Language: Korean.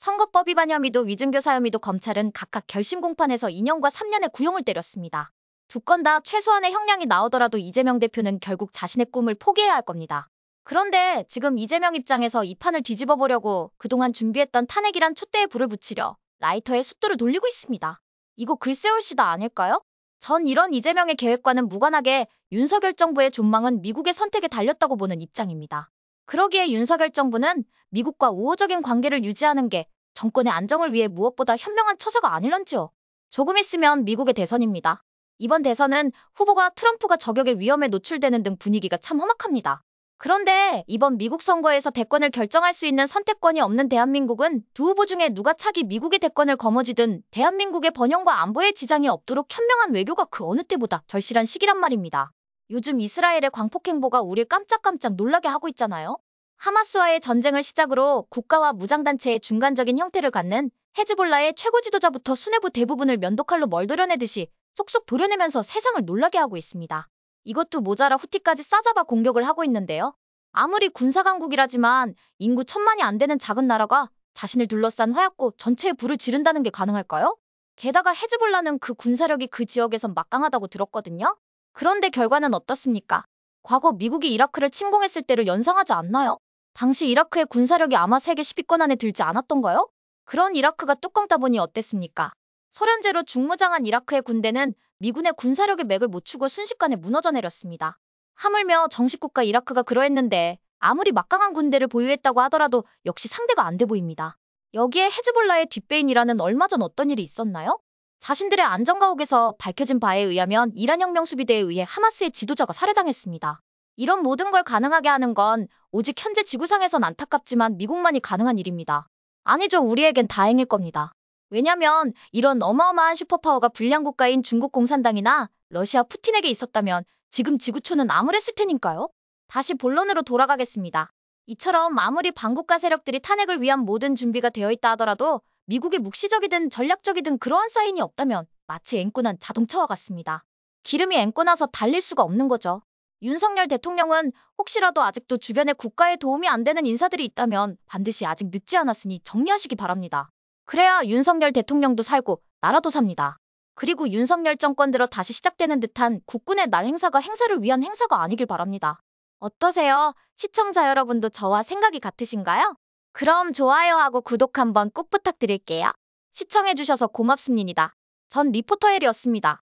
선거법 위반 혐의도 위증교사 혐의도 검찰은 각각 결심 공판에서 2년과 3년의 구형을 때렸습니다. 두 건 다 최소한의 형량이 나오더라도 이재명 대표는 결국 자신의 꿈을 포기해야 할 겁니다. 그런데 지금 이재명 입장에서 이 판을 뒤집어 보려고 그동안 준비했던 탄핵이란 촛대에 불을 붙이려 라이터의 숫도를 돌리고 있습니다. 이거 글쎄올 시다 아닐까요? 전 이런 이재명의 계획과는 무관하게 윤석열 정부의 존망은 미국의 선택에 달렸다고 보는 입장입니다. 그러기에 윤석열 정부는 미국과 우호적인 관계를 유지하는 게 정권의 안정을 위해 무엇보다 현명한 처사가 아닐런지요. 조금 있으면 미국의 대선입니다. 이번 대선은 후보가 트럼프가 저격의 위험에 노출되는 등 분위기가 참 험악합니다. 그런데 이번 미국 선거에서 대권을 결정할 수 있는 선택권이 없는 대한민국은 두 후보 중에 누가 차기 미국의 대권을 거머쥐든 대한민국의 번영과 안보에 지장이 없도록 현명한 외교가 그 어느 때보다 절실한 시기란 말입니다. 요즘 이스라엘의 광폭행보가 우리 깜짝깜짝 놀라게 하고 있잖아요. 하마스와의 전쟁을 시작으로 국가와 무장단체의 중간적인 형태를 갖는 헤즈볼라의 최고 지도자부터 수뇌부 대부분을 면도칼로 멀도려내듯이 속속 도려내면서 세상을 놀라게 하고 있습니다. 이것도 모자라 후티까지 싸잡아 공격을 하고 있는데요. 아무리 군사강국이라지만 인구 천만이 안 되는 작은 나라가 자신을 둘러싼 화약고 전체에 불을 지른다는 게 가능할까요? 게다가 헤즈볼라는 그 군사력이 그 지역에선 막강하다고 들었거든요. 그런데 결과는 어떻습니까? 과거 미국이 이라크를 침공했을 때를 연상하지 않나요? 당시 이라크의 군사력이 아마 세계 10위권 안에 들지 않았던가요? 그런 이라크가 뚜껑 따보니 어땠습니까? 소련제로 중무장한 이라크의 군대는 미군의 군사력의 맥을 못 추고 순식간에 무너져 내렸습니다. 하물며 정식국가 이라크가 그러했는데 아무리 막강한 군대를 보유했다고 하더라도 역시 상대가 안 돼 보입니다. 여기에 헤즈볼라의 뒷배인이라는 얼마 전 어떤 일이 있었나요? 자신들의 안전가옥에서 밝혀진 바에 의하면 이란 혁명 수비대에 의해 하마스의 지도자가 살해당했습니다. 이런 모든 걸 가능하게 하는 건 오직 현재 지구상에선 안타깝지만 미국만이 가능한 일입니다. 아니죠. 우리에겐 다행일 겁니다. 왜냐면 이런 어마어마한 슈퍼파워가 불량 국가인 중국 공산당이나 러시아 푸틴에게 있었다면 지금 지구촌은 암울했을 테니까요. 다시 본론으로 돌아가겠습니다. 이처럼 아무리 반국가 세력들이 탄핵을 위한 모든 준비가 되어 있다 하더라도 미국의 묵시적이든 전략적이든 그러한 사인이 없다면 마치 앵꼬난 자동차와 같습니다. 기름이 앵꼬나서 달릴 수가 없는 거죠. 윤석열 대통령은 혹시라도 아직도 주변에 국가에 도움이 안 되는 인사들이 있다면 반드시 아직 늦지 않았으니 정리하시기 바랍니다. 그래야 윤석열 대통령도 살고 나라도 삽니다. 그리고 윤석열 정권 들어 다시 시작되는 듯한 국군의 날 행사가 행사를 위한 행사가 아니길 바랍니다. 어떠세요? 시청자 여러분도 저와 생각이 같으신가요? 그럼 좋아요하고 구독 한번 꼭 부탁드릴게요. 시청해주셔서 고맙습니다. 전 리포터 엘이었습니다.